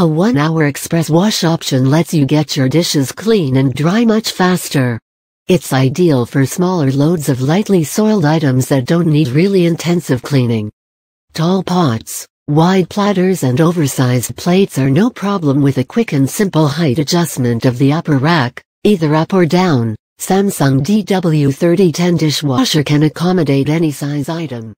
A one-hour express wash option lets you get your dishes clean and dry much faster. It's ideal for smaller loads of lightly soiled items that don't need really intensive cleaning. Tall pots, wide platters and oversized plates are no problem with a quick and simple height adjustment of the upper rack, either up or down. Samsung DW3010 dishwasher can accommodate any size item.